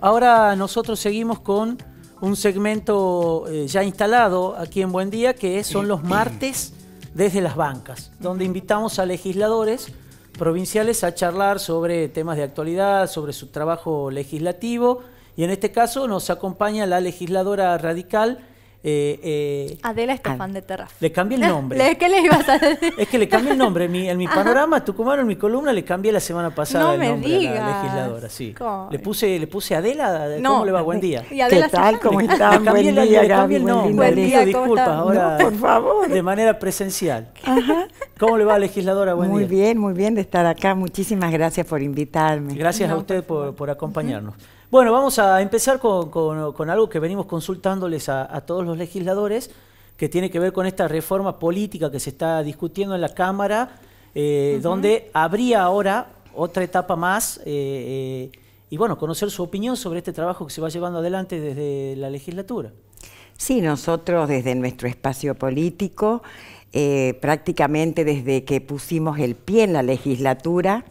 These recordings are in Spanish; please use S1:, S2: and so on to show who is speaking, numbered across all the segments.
S1: Ahora nosotros seguimos con un segmento eh, ya instalado aquí en Buen Día, que son los martes desde las bancas, donde invitamos a legisladores provinciales a charlar sobre temas de actualidad, sobre su trabajo legislativo. Y en este caso nos acompaña la legisladora radical eh, eh,
S2: Adela Estefan de Terra.
S1: Le cambié el nombre.
S2: ¿Qué le ibas a decir?
S1: Es que le cambié el nombre. En mi, en mi panorama tucumano, en mi columna, le cambié la semana pasada el nombre a la legisladora. Sí. Le puse, le puse Adela. ¿Cómo le va? Buen día. ¿Qué tal? ¿Cómo están? buen día, le nombre. Buen día, disculpas ahora. No, por favor. De manera presencial. Ajá. ¿Cómo le va, legisladora? Buen muy bien, muy bien de estar acá. Muchísimas gracias por invitarme. Gracias a usted por, por acompañarnos. Bueno, vamos a empezar con, algo que venimos consultándoles a, todos los legisladores, que tiene que ver con esta reforma política que se está discutiendo en la Cámara, eh, donde habría ahora otra etapa más. Eh, eh, y bueno, conocer su opinión sobre este trabajo que se va llevando adelante desde la legislatura.
S2: Sí, nosotros desde nuestro espacio político, prácticamente desde que pusimos el pie en la legislatura,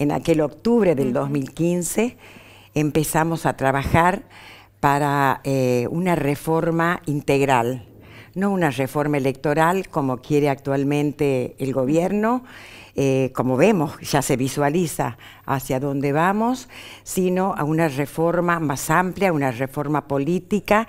S2: en aquel octubre del 2015, empezamos a trabajar para eh, una reforma integral, no una reforma electoral como quiere actualmente el gobierno, eh, como vemos, ya se visualiza hacia dónde vamos, sino a una reforma más amplia, una reforma política,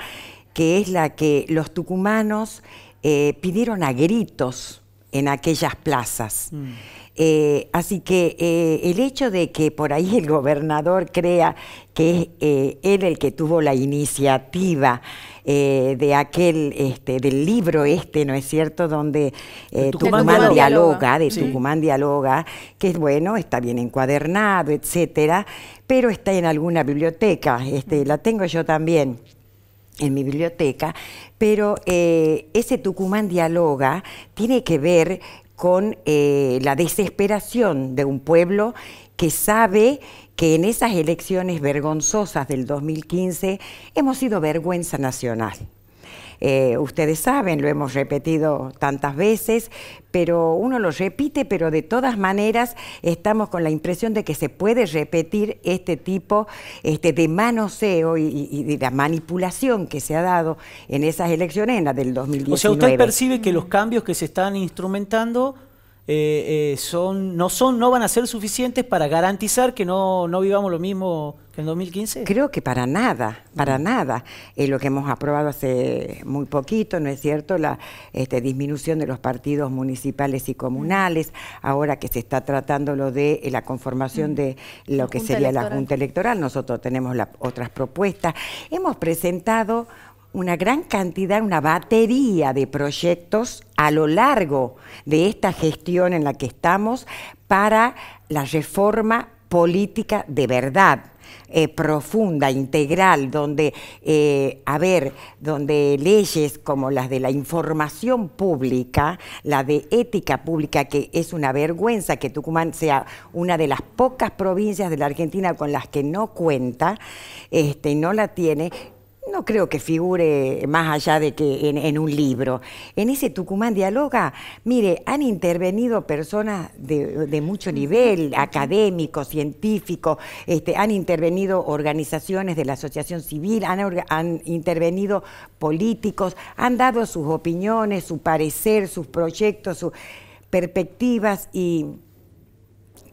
S2: que es la que los tucumanos eh, pidieron a gritos en aquellas plazas. Mm. Eh, así que eh, el hecho de que por ahí el gobernador crea que es eh, él el que tuvo la iniciativa de aquel, este, del libro este, ¿no es cierto?, donde Tucumán, dialoga, de Tucumán dialoga, que es bueno, está bien encuadernado, etcétera, pero está en alguna biblioteca, este, la tengo yo también en mi biblioteca, pero ese Tucumán dialoga tiene que ver con eh, la desesperación de un pueblo que sabe que en esas elecciones vergonzosas del 2015 hemos sido vergüenza nacional. Eh, ustedes saben, lo hemos repetido tantas veces, pero uno lo repite, pero de todas maneras estamos con la impresión de que se puede repetir este tipo este, de manoseo y, y de la manipulación que se ha dado en esas elecciones, en la del 2019. O sea, usted percibe
S1: que los cambios que se están instrumentando eh, eh, son, no, son, no van a ser suficientes para garantizar que no, no vivamos lo mismo que en 2015? Creo
S2: que para nada, para mm. nada. lo que hemos aprobado hace muy poquito, ¿no es cierto? La este, disminución de los partidos municipales y comunales, ahora que se está tratando lo de eh, la conformación mm. de lo que sería la Junta Electoral, nosotros tenemos otras propuestas. Hemos presentado una gran cantidad, una batería de proyectos a lo largo de esta gestión en la que estamos para la reforma política de verdad. Eh, profunda, integral, donde, eh, a ver, donde leyes como las de la información pública, la de ética pública, que es una vergüenza que Tucumán sea una de las pocas provincias de la Argentina con las que no cuenta, este, no la tiene, no creo que figure más allá de que en, un libro. En ese Tucumán Dialoga, mire, han intervenido personas de, mucho nivel, académico, científico. este, han intervenido organizaciones de la asociación civil, han intervenido políticos, han dado sus opiniones, su parecer, sus proyectos, sus perspectivas y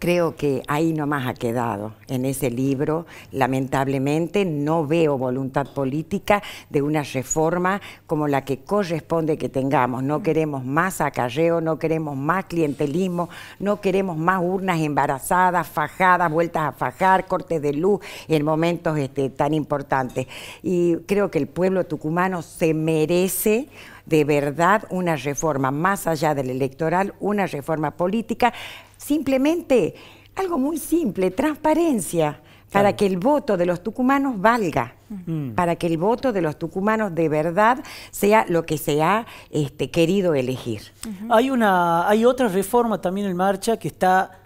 S2: creo que ahí nomás ha quedado en ese libro. Lamentablemente no veo voluntad política de una reforma como la que corresponde que tengamos. No queremos más acarreo, no queremos más clientelismo, no queremos más urnas embarazadas, fajadas, vueltas a fajar, cortes de luz en momentos este, tan importantes. Y creo que el pueblo tucumano se merece de verdad una reforma más allá del electoral, una reforma política Simplemente algo muy simple, transparencia, para que el voto de los tucumanos valga, mm. Mm, para que el voto de los tucumanos de verdad sea lo que se ha este, querido elegir.
S1: Hay una, hay otra reforma también en marcha que está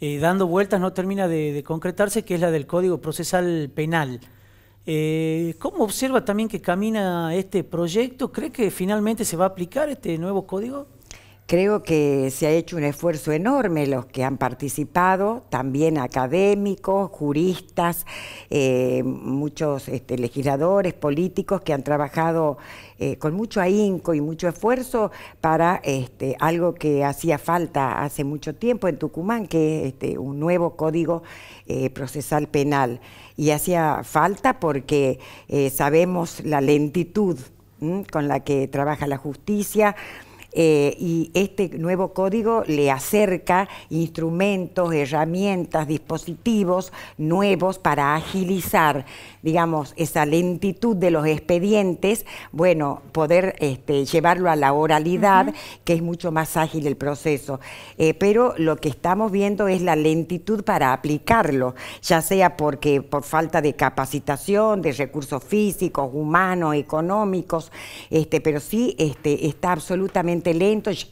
S1: eh, dando vueltas, no termina de, concretarse, que es la del Código Procesal Penal. Eh, ¿Cómo observa también que camina este proyecto? ¿Cree que finalmente se va a aplicar este nuevo código?
S2: Creo que se ha hecho un esfuerzo enorme los que han participado, también académicos, juristas, eh, muchos este, legisladores, políticos que han trabajado eh, con mucho ahínco y mucho esfuerzo para este, algo que hacía falta hace mucho tiempo en Tucumán, que es este, un nuevo código eh, procesal penal. Y hacía falta porque sabemos la lentitud con la que trabaja la justicia eh, y este nuevo código le acerca instrumentos, herramientas, dispositivos nuevos para agilizar, digamos, esa lentitud de los expedientes, bueno, poder este, llevarlo a la oralidad, que es mucho más ágil el proceso. Eh, pero lo que estamos viendo es la lentitud para aplicarlo, ya sea porque por falta de capacitación, de recursos físicos, humanos, económicos, este, pero sí este, está absolutamente the lentos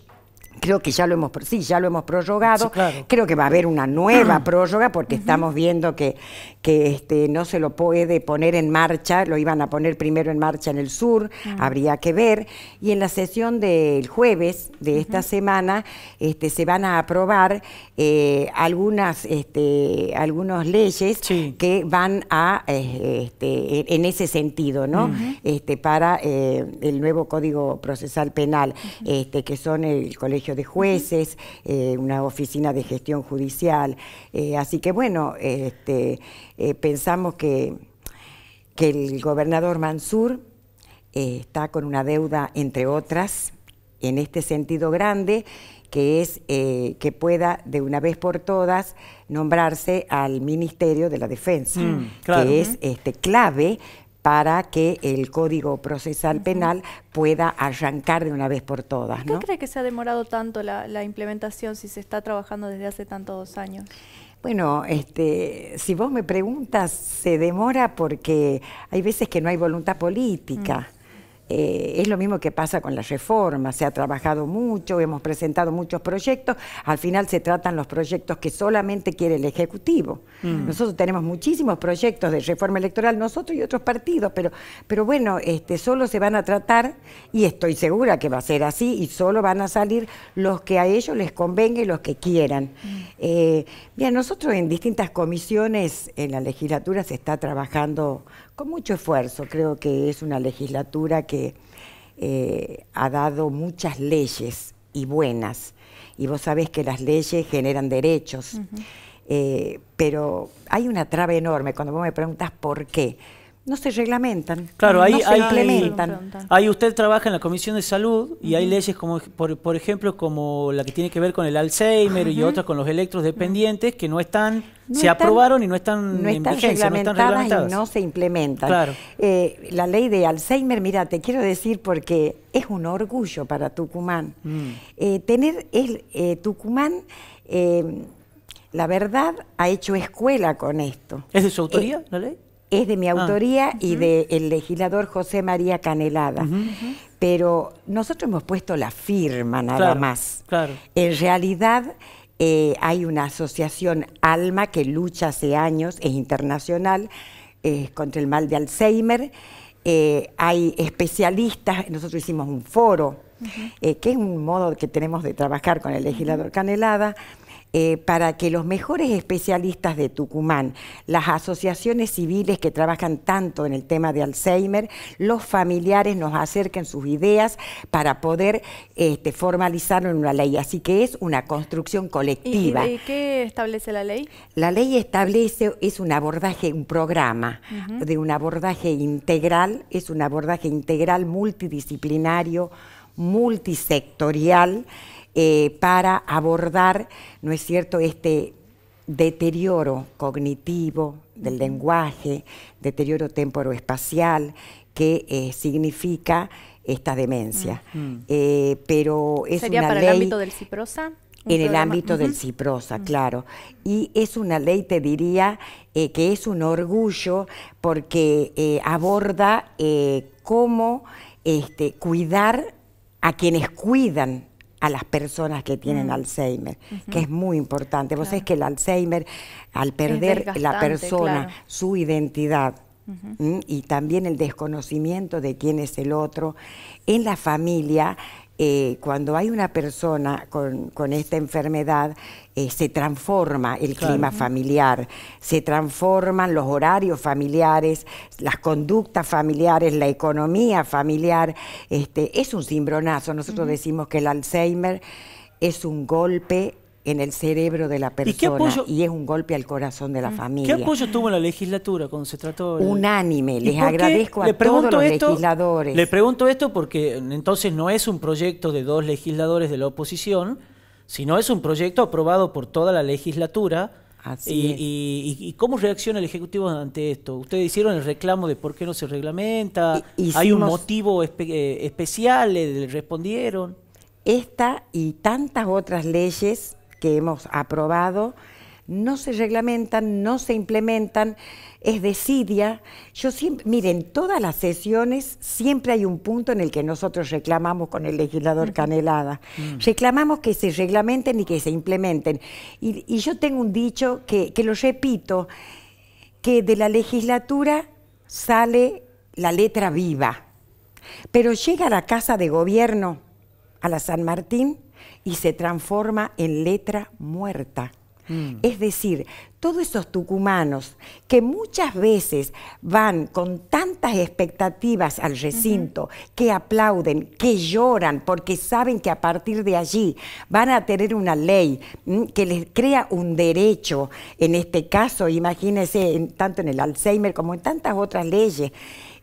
S2: creo que ya lo hemos, sí, ya lo hemos prorrogado. Creo que va a haber una nueva prórroga porque estamos viendo que, que este, no se lo puede poner en marcha, lo iban a poner primero en marcha en el sur, mm. habría que ver. Y en la sesión del jueves de esta semana este, se van a aprobar eh, algunas, este, leyes que van a, eh, este, en ese sentido, ¿no? este, para eh, el nuevo Código Procesal Penal, este, que son el Colegio de jueces, eh, una oficina de gestión judicial. Eh, así que bueno, este, eh, pensamos que, que el gobernador Mansur está con una deuda, entre otras, en este sentido grande, que es que pueda de una vez por todas nombrarse al Ministerio de la Defensa, mm, que es este, clave para que el Código Procesal Penal pueda arrancar de una vez por todas. ¿no? ¿Qué cree que se ha demorado tanto la, implementación si se está trabajando desde hace tantos años? Bueno, este, si vos me preguntas, se demora porque hay veces que no hay voluntad política. Eh, es lo mismo que pasa con la reforma, se ha trabajado mucho, hemos presentado muchos proyectos, al final se tratan los proyectos que solamente quiere el Ejecutivo. Mm. Nosotros tenemos muchísimos proyectos de reforma electoral, nosotros y otros partidos, pero, pero bueno, este, solo se van a tratar, y estoy segura que va a ser así, y solo van a salir los que a ellos les convenga y los que quieran. Mm. Eh, bien, nosotros en distintas comisiones en la legislatura se está trabajando con mucho esfuerzo. Creo que es una legislatura que eh, ha dado muchas leyes y buenas. Y vos sabés que las leyes generan derechos. Eh, pero hay una traba enorme cuando vos me preguntas por qué no se reglamentan. Claro, ahí, no se hay, implementan.
S1: Ahí usted trabaja en la Comisión de Salud y hay leyes como, por, ejemplo, como la que tiene que ver con el Alzheimer y otras con los electros dependientes que no están, se aprobaron y no están, no en no están reglamentadas. Y no
S2: se implementan. Claro. Eh, la ley de Alzheimer, mira, te quiero decir porque es un orgullo para Tucumán. Mm. Eh, tener el, eh, Tucumán... la verdad ha hecho escuela con esto. ¿Es de su autoría la ley? es de mi ah, autoría y de el del legislador José María Canelada. Pero nosotros hemos puesto la firma nada más. En realidad eh, hay una asociación ALMA que lucha hace años, es internacional, es contra el mal de Alzheimer. Eh, hay especialistas, nosotros hicimos un foro, eh, que es un modo que tenemos de trabajar con el legislador Canelada eh, para que los mejores especialistas de Tucumán, las asociaciones civiles que trabajan tanto en el tema de Alzheimer, los familiares nos acerquen sus ideas para poder este, formalizarlo en una ley. Así que es una construcción colectiva. ¿Y, qué establece la ley? La ley establece, es un abordaje, un programa de un abordaje integral, es un abordaje integral multidisciplinario, multisectorial. Eh, para abordar, ¿no es cierto?, este deterioro cognitivo del lenguaje, deterioro temporoespacial, que eh, significa esta demencia. Mm. Eh, pero ¿Sería para el ámbito del CIPROSA? En el ámbito del CIPROSA, mm. claro. Y es una ley, te diría, que es un orgullo porque aborda cómo este, cuidar a quienes cuidan a las personas que tienen mm. Alzheimer, que es muy importante. Vos sabés que el Alzheimer, al perder la persona, su identidad, y también el desconocimiento de quién es el otro, en la familia eh, cuando hay una persona con, esta enfermedad, eh, se transforma el clima familiar, se transforman los horarios familiares, las conductas familiares, la economía familiar. Este, es un cimbronazo. Nosotros decimos que el Alzheimer es un golpe en el cerebro de la persona ¿Y, es un golpe al corazón de la mm. familia. ¿Qué apoyo
S1: tuvo la legislatura cuando se trató? De... Unánime, les agradezco a todos los legisladores. Le pregunto esto porque entonces no es un proyecto de dos legisladores de la oposición, sino es un proyecto aprobado por toda la legislatura. y, cómo reacciona el Ejecutivo ante esto? Ustedes hicieron el reclamo de por qué no se reglamenta, hay un motivo eh, especial, le respondieron. Esta
S2: y tantas otras leyes que hemos aprobado no se reglamentan, no se implementan, es desidia. Yo siempre, miren, todas las sesiones siempre hay un punto en el que nosotros reclamamos con el legislador Canelada. Mm. Reclamamos que se reglamenten y que se implementen. Y, yo tengo un dicho que, que lo repito, que de la legislatura sale la letra viva, pero llega a la casa de gobierno, a la San Martín, y se transforma en letra muerta. Mm. Es decir, todos esos tucumanos que muchas veces van con tantas expectativas al recinto, que aplauden, que lloran, porque saben que a partir de allí van a tener una ley mm, que les crea un derecho, en este caso, imagínense, tanto en el Alzheimer como en tantas otras leyes,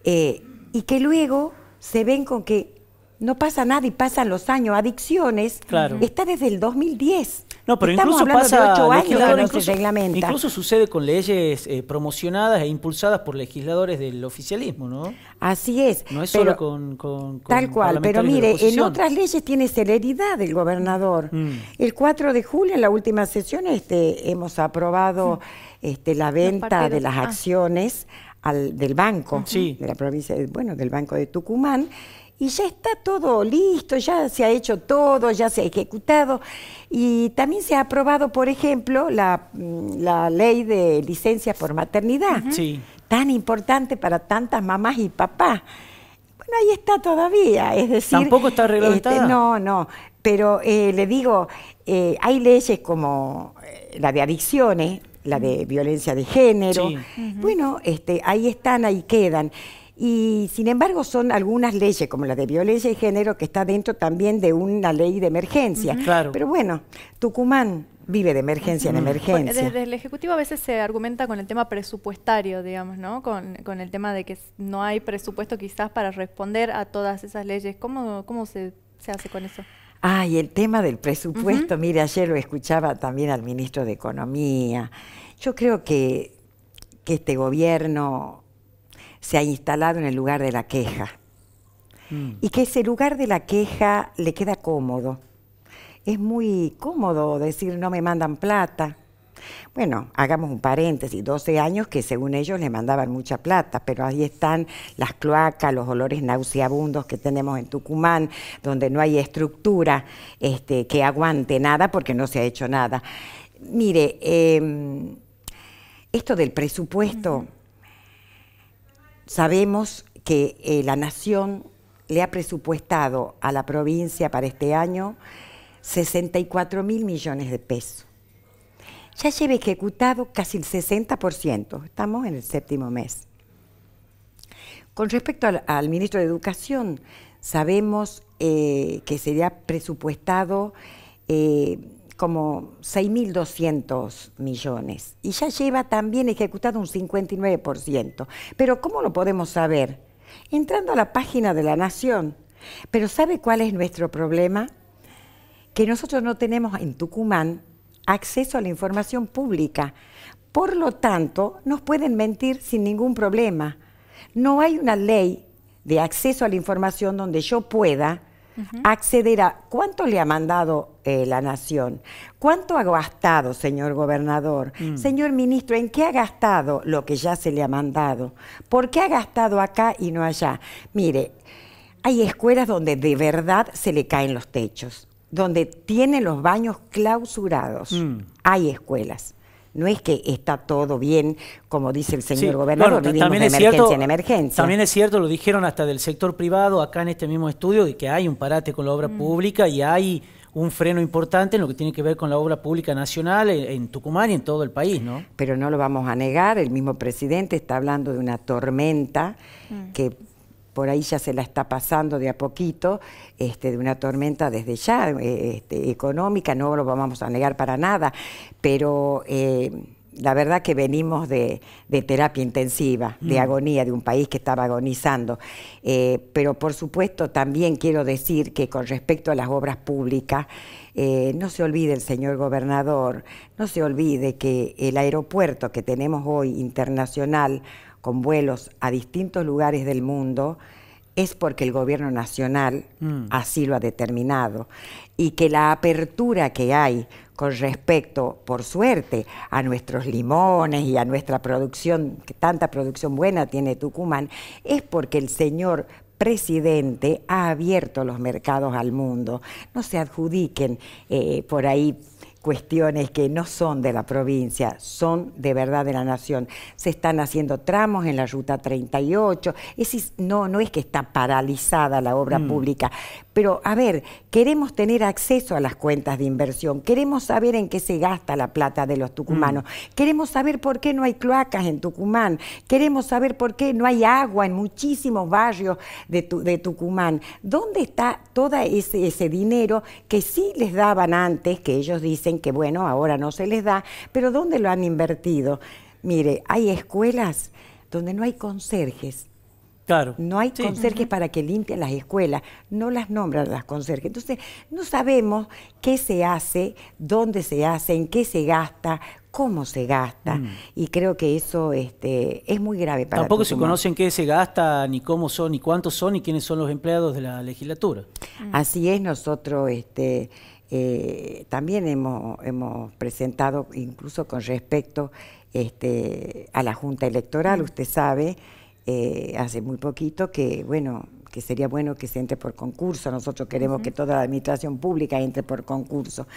S2: eh, y que luego se ven con que no pasa nada y pasan los años. Adicciones claro. está desde el 2010. No, pero incluso pasa de años no Incluso
S1: sucede con leyes eh, promocionadas e impulsadas por legisladores del oficialismo, ¿no? Así es. No es solo con, Tal cual, pero mire, en otras
S2: leyes tiene celeridad el gobernador. Mm. El 4 de julio, en la última sesión, este, hemos aprobado este, la venta de las ah. acciones al, del banco, sí. de la provincia, bueno, del Banco de Tucumán y ya está todo listo, ya se ha hecho todo, ya se ha ejecutado y también se ha aprobado, por ejemplo, la, mm, ley de licencia por maternidad, sí. tan importante para tantas mamás y papás. Bueno, ahí está todavía, es decir... Tampoco está reglamentada. Este, no, no, pero eh, le digo, eh, hay leyes como eh, la de adicciones, la de violencia de género, bueno, este, ahí están, ahí quedan. Y sin embargo son algunas leyes, como la de violencia y género, que está dentro también de una ley de emergencia. claro. Pero bueno, Tucumán vive de emergencia en emergencia. Pues, desde, el Ejecutivo a veces se argumenta con el tema presupuestario, digamos, ¿no? Con, el tema de que no hay presupuesto quizás para responder a todas esas leyes. ¿Cómo, cómo se, hace con eso? Ah, el tema del presupuesto, mire, ayer lo escuchaba también al ministro de Economía. Yo creo que, que este gobierno se ha instalado en el lugar de la queja. Mm. Y que ese lugar de la queja le queda cómodo. Es muy cómodo decir no me mandan plata. Bueno, hagamos un paréntesis, 12 años que según ellos le mandaban mucha plata, pero ahí están las cloacas, los olores nauseabundos que tenemos en Tucumán, donde no hay estructura este, que aguante nada porque no se ha hecho nada. Mire, em, esto del presupuesto... Sabemos que eh, la Nación le ha presupuestado a la provincia para este año 64 mil millones de pesos. Ya lleva ejecutado casi el 60%, estamos en el séptimo mes. Con respecto al, ministro de Educación, sabemos eh, que se le ha presupuestado eh, como 6.200 millones y ya lleva también ejecutado un 59%. Pero ¿cómo lo podemos saber? Entrando a la página de la Nación. Pero ¿sabe cuál es nuestro problema? Que nosotros no tenemos en Tucumán acceso a la información pública. Por lo tanto, nos pueden mentir sin ningún problema. No hay una ley de acceso a la información donde yo pueda acceder a cuánto le ha mandado eh, la nación, cuánto ha gastado, señor gobernador, mm. señor ministro, en qué ha gastado lo que ya se le ha mandado, por qué ha gastado acá y no allá. Mire, hay escuelas donde de verdad se le caen los techos, donde tiene los baños clausurados. Mm. Hay escuelas. No es que está todo bien, como dice el señor gobernador, cierto, en emergencia. También
S1: es cierto, lo dijeron hasta del sector privado, acá en este mismo estudio, de que hay un parate con la obra mm. pública y hay un freno importante en lo que tiene que ver con la obra pública nacional en, Tucumán y en todo el país, ¿no?
S2: Pero no lo vamos a negar, el mismo presidente está hablando de una tormenta mm. que por ahí ya se la está pasando de a poquito, este, de una tormenta desde ya eh, este, económica, no lo vamos a negar para nada, pero eh, la verdad que venimos de, terapia intensiva, de mm. agonía, de un país que estaba agonizando. Eh, pero por supuesto también quiero decir que con respecto a las obras públicas, no se olvide el señor gobernador, no se olvide que el aeropuerto que tenemos hoy internacional, con vuelos a distintos lugares del mundo, es porque el gobierno nacional mm. así lo ha determinado y que la apertura que hay con respecto, por suerte, a nuestros limones y a nuestra producción, que tanta producción buena tiene Tucumán, es porque el señor presidente ha abierto los mercados al mundo. No se adjudiquen eh, por ahí cuestiones que no son de la provincia, son de verdad de la nación. Se están haciendo tramos en la Ruta 38, no, no es que está paralizada la obra mm. pública, pero a ver, queremos tener acceso a las cuentas de inversión, queremos saber en qué se gasta la plata de los tucumanos, mm. queremos saber por qué no hay cloacas en Tucumán, queremos saber por qué no hay agua en muchísimos barrios de, Tucumán. ¿Dónde está todo ese dinero que sí les daban antes, que ellos dicen que bueno, ahora no se les da, pero ¿dónde lo han invertido? Mire, hay escuelas donde no hay conserjes. Claro. No hay conserjes para que limpien las escuelas, no las nombran las conserjes. Entonces, no sabemos qué se hace, dónde se hace, en qué se gasta, cómo se gasta. Mm. Y creo que eso este, es muy grave para Tampoco se conocen
S1: qué se gasta, ni cómo son, ni cuántos son, ni quiénes son los empleados de la legislatura. Así es,
S2: nosotros... Este, eh, también hemos, hemos presentado, incluso con respecto este, a la Junta Electoral, usted sabe, eh, hace muy poquito que, bueno, que sería bueno que se entre por concurso, nosotros queremos que toda la administración pública entre por concurso.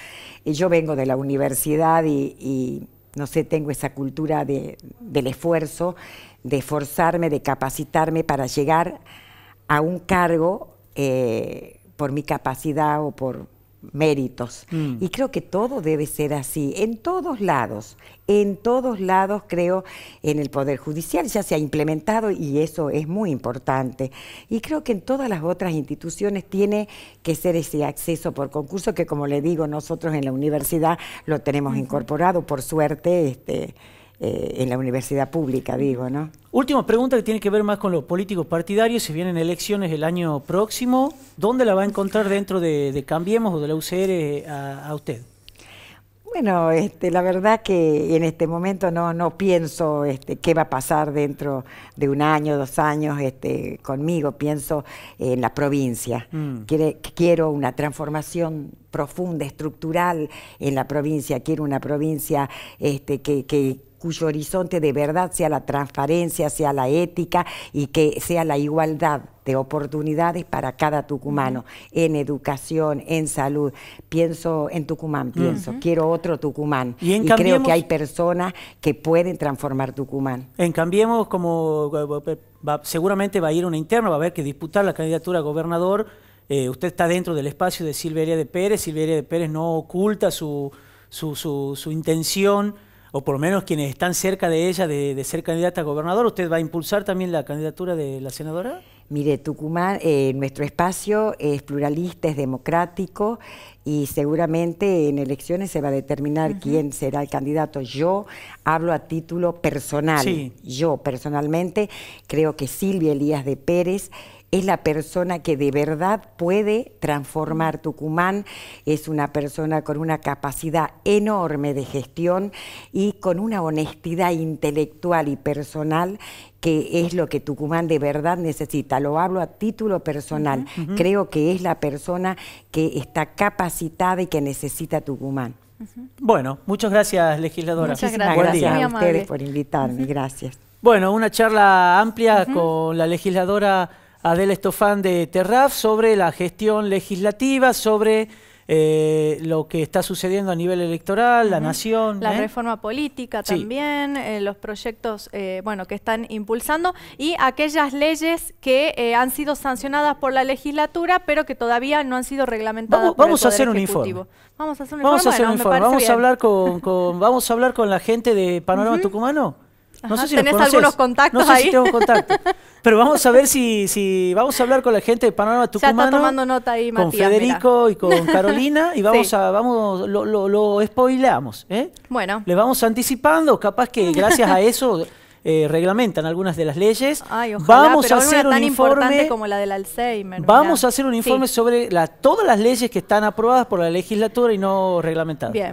S2: Y eh, yo vengo de la universidad y, no sé, tengo esa cultura de, del esfuerzo, de esforzarme, de capacitarme para llegar a un cargo por mi capacidad o por, méritos. Mm. Y creo que todo debe ser así, en todos lados, en todos lados creo en el Poder Judicial, ya se ha implementado y eso es muy importante. Y creo que en todas las otras instituciones tiene que ser ese acceso por concurso que como le digo nosotros en la universidad lo tenemos incorporado, por suerte. Este, eh, en la universidad pública, digo, ¿no?
S1: Última pregunta que tiene que ver más con los políticos partidarios. si vienen elecciones el año próximo. ¿Dónde la va a encontrar dentro de, Cambiemos o de la UCR eh, a, usted?
S2: Bueno, este, la verdad que en este momento no, no pienso este, qué va a pasar dentro de un año, dos años este, conmigo, pienso en la provincia. Mm. quiero una transformación profunda, estructural en la provincia, quiero una provincia este, que cuyo horizonte de verdad sea la transparencia, sea la ética y que sea la igualdad de oportunidades para cada tucumano, en educación, en salud. Pienso en Tucumán, pienso, quiero otro Tucumán. Y, creo que hay personas que pueden transformar Tucumán.
S1: En Cambiemos, como seguramente va a ir una interna, va a haber que disputar la candidatura a gobernador. Eh, usted está dentro del espacio de Silveria de Pérez, Silveria de Pérez no oculta su, su, su, su intención o por lo menos quienes están cerca de ella, de, ser candidata a gobernador, ¿usted va a impulsar también la candidatura de la senadora? Mire, Tucumán, eh, nuestro espacio es pluralista, es
S2: democrático y seguramente en elecciones se va a determinar quién será el candidato. Yo hablo a título personal. Yo personalmente creo que Silvia Elías de Pérez es la persona que de verdad puede transformar Tucumán, es una persona con una capacidad enorme de gestión y con una honestidad intelectual y personal que es lo que Tucumán de verdad necesita. Lo hablo a título personal. Creo que es la persona que está capacitada y que necesita Tucumán.
S1: Bueno, muchas gracias, legisladora. Muchas gracias a ustedes por
S2: invitarme. Gracias.
S1: Bueno, una charla amplia con la legisladora Adel Estofán de Terraf sobre la gestión legislativa, sobre eh, lo que está sucediendo a nivel electoral, la nación. La ¿eh? reforma política también, eh, los proyectos bueno, que están impulsando y aquellas leyes que han sido sancionadas por la legislatura, pero que todavía no han sido reglamentadas. Vamos, por a hacer un informe. Vamos a hacer un informe. Vamos, a hablar con, vamos a hablar con la gente de Panorama Tucumano no sé si ¿Tenés algunos contactos no sé Si tengo contacto. Pero vamos a ver si, si vamos a hablar con la gente de Panorama Tucumano. Ya tomando nota ahí, Con Federico y con Carolina y vamos a, vamos, lo, lo, ¿eh? Bueno. le vamos anticipando, capaz que gracias a eso eh, reglamentan algunas de las leyes. vamos a hacer un informe como la del Alzheimer. Vamos a hacer un informe sobre la, todas las leyes que están aprobadas por la legislatura y no reglamentadas. Bien.